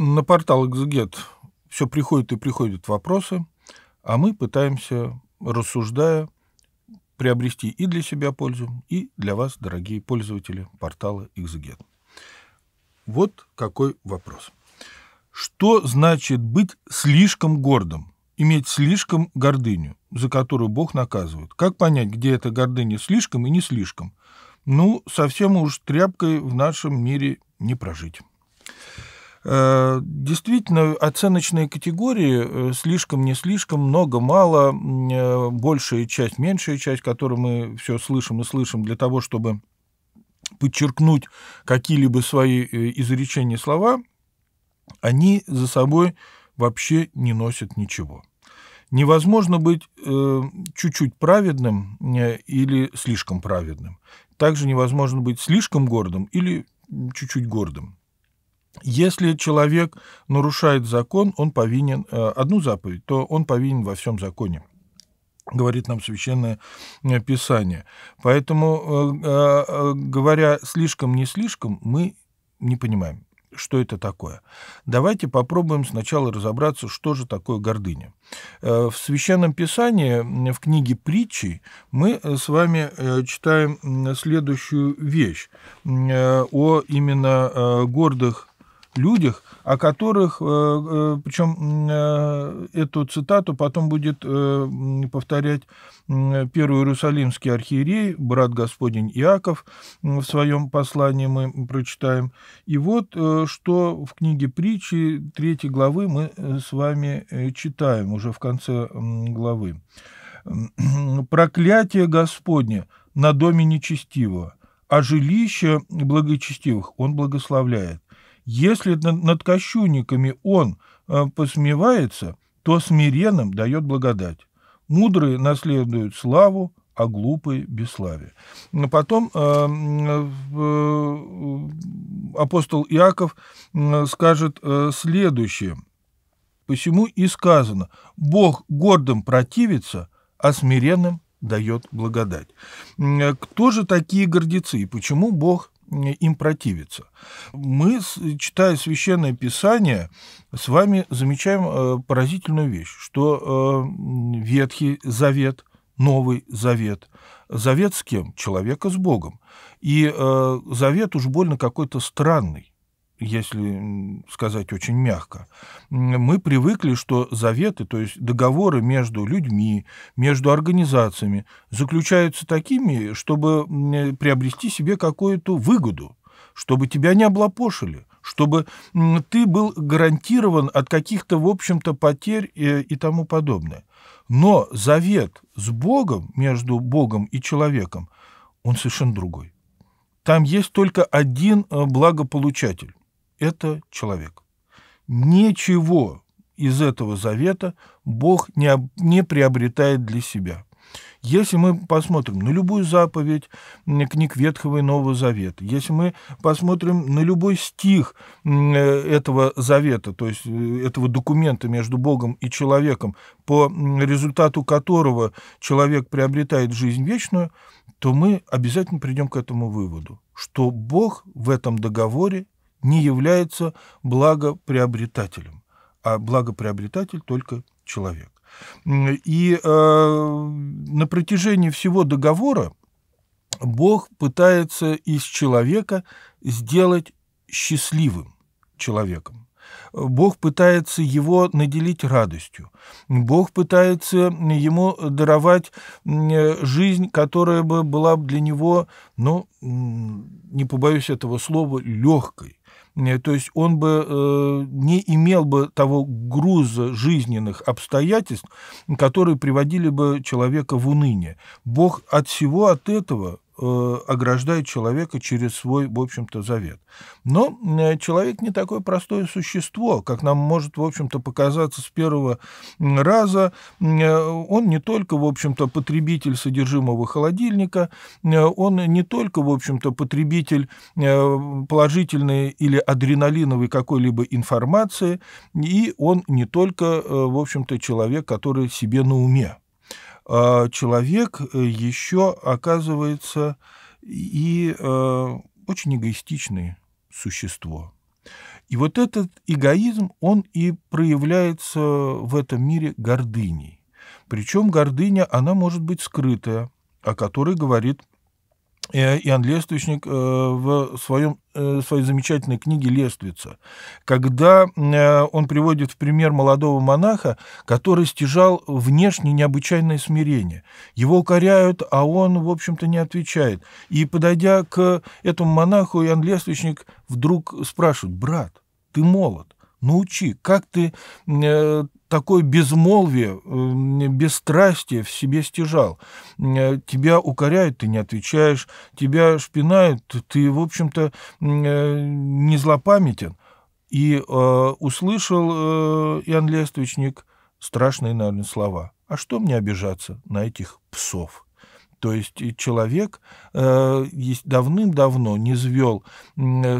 На портал «Экзегет» все приходят и приходят вопросы, а мы пытаемся, рассуждая, приобрести и для себя пользу, и для вас, дорогие пользователи портала «Экзегет». Вот какой вопрос. Что значит быть слишком гордым? Иметь слишком гордыню, за которую Бог наказывает. Как понять, где эта гордыня слишком и не слишком? Ну, совсем уж тряпкой в нашем мире не прожить. Э, действительно, оценочные категории э, слишком, не слишком, много, мало, э, большая часть, меньшая часть, которую мы все слышим и слышим для того, чтобы подчеркнуть какие-либо свои изречения слова, они за собой вообще не носят ничего. Невозможно быть э, чуть-чуть праведным э, или слишком праведным. Также невозможно быть слишком гордым или чуть-чуть гордым. Если человек нарушает закон, он повинен э, одну заповедь, то он повинен во всем законе говорит нам священное э, писание. Поэтому, э, говоря слишком, не слишком, мы не понимаем, что это такое. Давайте попробуем сначала разобраться, что же такое гордыня. В священном писании, в книге притчи, мы с вами читаем следующую вещь о именно гордых людях, о которых, э, э, причем э, эту цитату потом будет повторять первый иерусалимский архиерей, брат Господень Иаков, в своем послании мы прочитаем. И вот, что в книге притчи третьей главы мы с вами читаем уже в конце главы. «Проклятие Господне на доме нечестивого, а жилище благочестивых он благословляет. Если над кощунниками он э, посмевается, то смиренным дает благодать. Мудрые наследуют славу, а глупые – бесславие. Потом э, э, апостол Иаков скажет следующее. Посему и сказано, Бог гордым противится, а смиренным дает благодать. Кто же такие гордецы и почему Бог им противиться. Мы, читая Священное Писание, с вами замечаем э, поразительную вещь, что э, Ветхий Завет, Новый Завет, Завет с кем? Человека с Богом. И э, Завет уж больно какой-то странный если сказать очень мягко, мы привыкли, что заветы, то есть договоры между людьми, между организациями заключаются такими, чтобы э, приобрести себе какую-то выгоду, чтобы тебя не облапошили, чтобы ты был гарантирован от каких-то, в общем-то, потерь и, э, и тому подобное. Но завет с Богом, между Богом и человеком, он совершенно другой. Там есть только один э, благополучатель это человек. Ничего из этого завета Бог не, не приобретает для себя. Если мы посмотрим на любую заповедь книг Ветхого и Нового Завета, если мы посмотрим на любой стих э, этого завета, то есть э, этого документа между Богом и человеком, по результату которого человек приобретает жизнь вечную, то мы обязательно придем к этому выводу, что Бог в этом договоре не является благоприобретателем, а благоприобретатель только человек. И э, на протяжении всего договора Бог пытается из человека сделать счастливым человеком. Бог пытается его наделить радостью. Бог пытается ему даровать жизнь, которая бы была для него, ну, не побоюсь этого слова, легкой, Э, то есть он бы э, не имел бы того груза жизненных обстоятельств, которые приводили бы человека в уныние. Бог от всего от этого Э, ограждает человека через свой, в общем-то, завет. Но э, человек не такое простое существо, как нам может, в общем-то, показаться с первого раза. Э, он не только, в общем-то, потребитель содержимого холодильника, он не только, в общем-то, потребитель положительной или адреналиновой какой-либо информации, и он не только, в общем-то, человек, который себе на уме. А, человек э, еще оказывается и э, очень эгоистичное существо. И вот этот эгоизм, он и проявляется в этом мире гордыней. Причем гордыня, она может быть скрытая, о которой говорит Э, Иоанн Лествичник э, в своем, э, своей замечательной книге «Лествица», когда он приводит в пример молодого монаха, который стяжал внешне необычайное смирение. Его укоряют, а он, в общем-то, не отвечает. И, подойдя к этому монаху, Иоанн Лествичник вдруг спрашивает, «Брат, ты молод, Научи, как ты э, такое безмолвие, э, бесстрастие в себе стяжал. Э, тебя укоряют, ты не отвечаешь, тебя шпинают, ты, в общем-то, э, не злопамятен. И э, услышал э, Иоанн Лествичник страшные, наверное, слова. А что мне обижаться на этих псов? То есть человек э, давным-давно не звел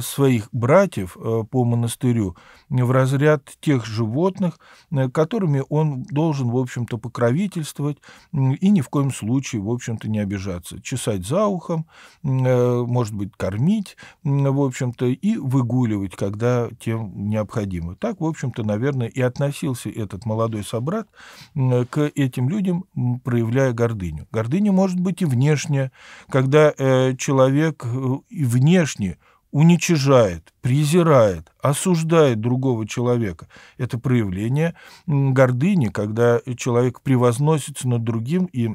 своих братьев э, по монастырю в разряд тех животных, э, которыми он должен, в общем-то, покровительствовать и ни в коем случае, в общем-то, не обижаться. Чесать за ухом, может быть, кормить, в общем-то, и выгуливать, когда тем необходимо. Так, в общем-то, наверное, и относился этот молодой собрат к этим людям, проявляя гордыню. Гордыня может быть быть и внешне, когда э, человек э, и внешне уничижает, презирает, осуждает другого человека. Это проявление гордыни, когда человек превозносится над другим и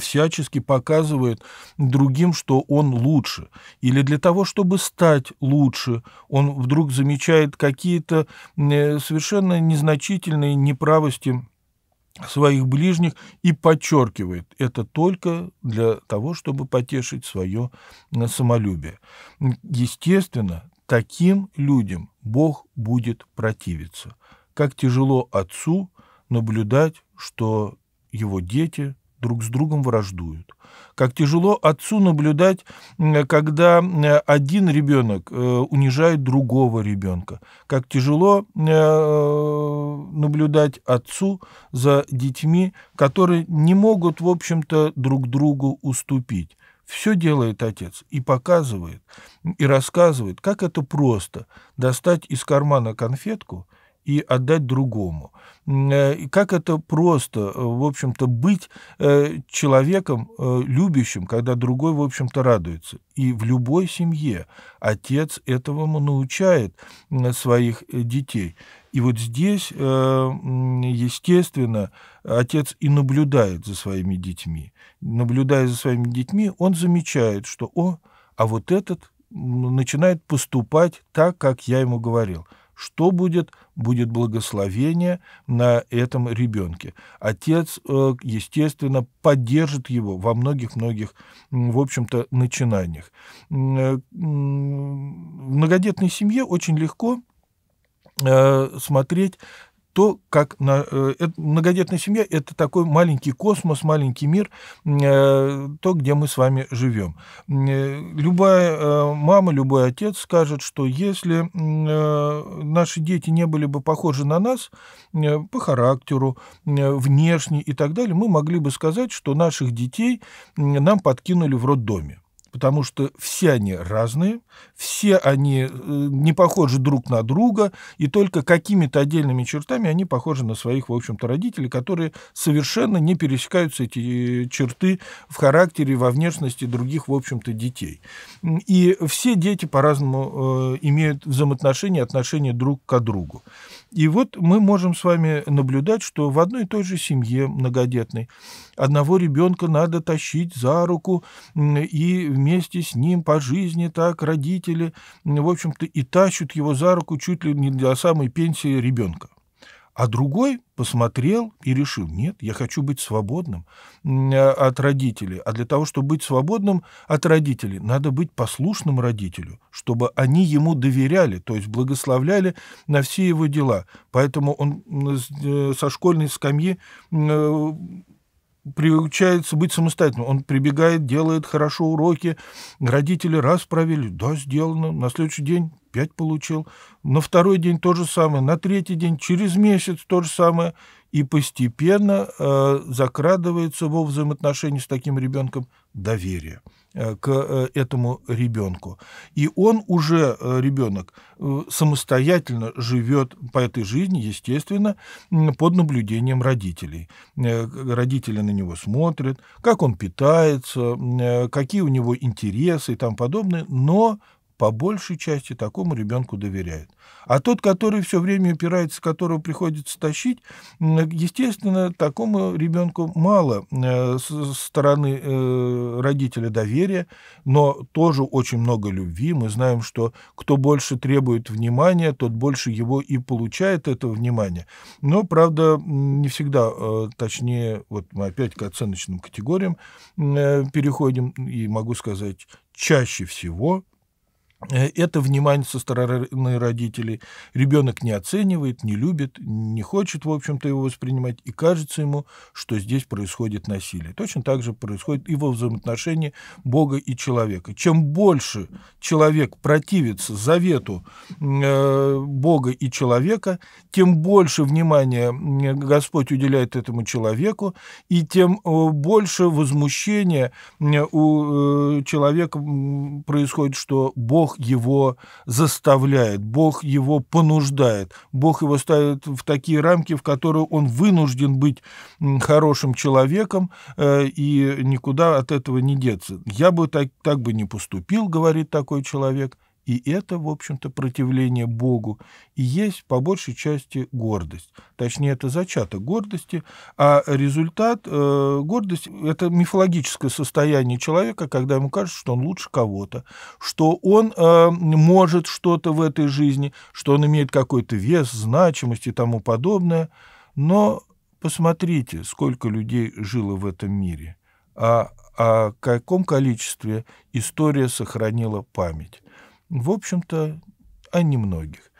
всячески показывает другим, что он лучше. Или для того, чтобы стать лучше, он вдруг замечает какие-то э, совершенно незначительные неправости своих ближних и подчеркивает это только для того, чтобы потешить свое э, самолюбие. Естественно, таким людям Бог будет противиться. Как тяжело отцу наблюдать, что его дети друг с другом враждуют, как тяжело отцу наблюдать, когда э, один ребенок э, унижает другого ребенка, как тяжело э, наблюдать отцу за детьми, которые не могут, в общем-то, друг другу уступить. Все делает отец и показывает, и рассказывает, как это просто достать из кармана конфетку – и отдать другому. Э, как это просто, э, в общем-то, быть э, человеком любящим, когда другой, в общем-то, радуется. И в любой семье отец этому научает своих детей. И вот здесь, естественно, отец и наблюдает за своими детьми. Наблюдая за своими детьми, он замечает, что, о, а вот этот начинает поступать так, как я ему говорил – что будет? Будет благословение на этом ребенке. Отец, э, естественно, поддержит его во многих-многих, в общем-то, начинаниях. Э, в многодетной семье очень легко э, смотреть то, как на, э, многодетная семья – это такой маленький космос, маленький мир, э, то, где мы с вами живем. Э, любая э, мама, любой отец скажет, что если э, наши дети не были бы похожи на нас э, по характеру, э, внешне и так далее, мы могли бы сказать, что наших детей нам подкинули в роддоме потому что все они разные, все они э, не похожи друг на друга, и только какими-то отдельными чертами они похожи на своих, в общем-то, родителей, которые совершенно не пересекаются эти э, черты в характере, во внешности других, в общем-то, детей. И все дети по-разному э, имеют взаимоотношения, отношения друг к другу. И вот мы можем с вами наблюдать, что в одной и той же семье многодетной одного ребенка надо тащить за руку и вместе с ним по жизни так родители, в общем-то, и тащут его за руку чуть ли не до самой пенсии ребенка. А другой посмотрел и решил, нет, я хочу быть свободным э, от родителей. А для того, чтобы быть свободным от родителей, надо быть послушным родителю, чтобы они ему доверяли, то есть благословляли на все его дела. Поэтому он э, со школьной скамьи э, приучается быть самостоятельным. Он прибегает, делает хорошо уроки. Родители раз провели, да, сделано. На следующий день пять получил. На второй день то же самое. На третий день, через месяц то же самое и постепенно э, закрадывается во взаимоотношении с таким ребенком доверие э, к э, этому ребенку. И он уже, ребенок, самостоятельно живет по этой жизни, естественно, под наблюдением родителей. Родители на него смотрят, как он питается, какие у него интересы и тому подобное, но по большей части такому ребенку доверяют. А тот, который все время опирается, которого приходится тащить, естественно, такому ребенку мало э, со стороны э, родителя доверия, но тоже очень много любви. Мы знаем, что кто больше требует внимания, тот больше его и получает этого внимания. Но, правда, не всегда, э, точнее, вот мы опять к оценочным категориям переходим, и могу сказать, чаще всего Э, это внимание со стороны родителей. Ребенок не оценивает, не любит, не хочет, в общем-то, его воспринимать, и кажется ему, что здесь происходит насилие. Точно так же происходит и во взаимоотношении Бога и человека. Чем больше человек противится завету э, Бога и человека, тем больше внимания Господь уделяет этому человеку, и тем э, больше возмущения у э, человека происходит, что Бог Бог его заставляет, Бог его понуждает, Бог его ставит в такие рамки, в которые он вынужден быть хорошим человеком э, и никуда от этого не деться. Я бы так, так бы не поступил, говорит такой человек. И это, в общем-то, противление Богу и есть, по большей части, гордость. Точнее, это зачаток гордости, а результат э, гордость – это мифологическое состояние человека, когда ему кажется, что он лучше кого-то, что он э, может что-то в этой жизни, что он имеет какой-то вес, значимость и тому подобное. Но посмотрите, сколько людей жило в этом мире, а о каком количестве история сохранила память в общем-то, о немногих.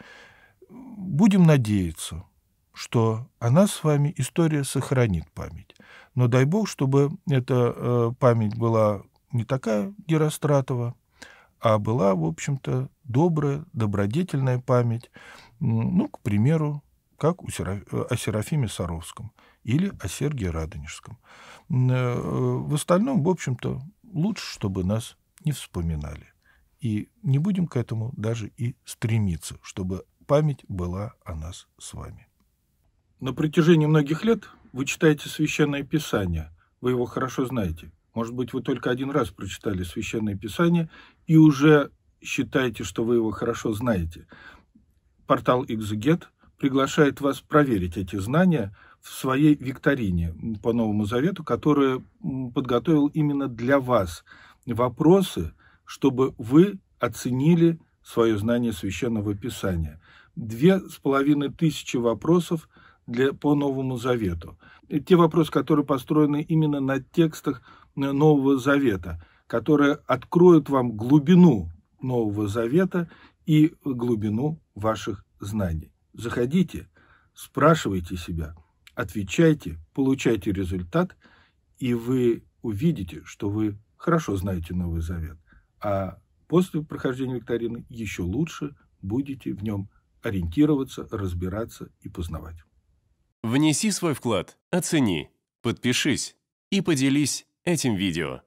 Будем надеяться, что она с вами история сохранит память. Но дай бог, чтобы эта э, память была не такая Геростратова, а была, в общем-то, добрая, добродетельная память, ну, к примеру, как у Сераф... Э, о Серафиме Саровском или о Сергее Радонежском. Э, в остальном, в общем-то, лучше, чтобы нас не вспоминали. И не будем к этому даже и стремиться, чтобы память была о нас с вами. На протяжении многих лет вы читаете Священное Писание, вы его хорошо знаете. Может быть, вы только один раз прочитали Священное Писание и уже считаете, что вы его хорошо знаете. Портал «Экзегет» приглашает вас проверить эти знания в своей викторине по Новому Завету, которую подготовил именно для вас. Вопросы – чтобы вы оценили свое знание Священного Писания. Две с половиной тысячи вопросов для, по Новому Завету. И те вопросы, которые построены именно на текстах э, Нового Завета, которые откроют вам глубину Нового Завета и глубину ваших знаний. Заходите, спрашивайте себя, отвечайте, получайте результат, и вы увидите, что вы хорошо знаете Новый Завет. А после прохождения викторины еще лучше будете в нем ориентироваться, разбираться и познавать. Внеси свой вклад, оцени, подпишись и поделись этим видео.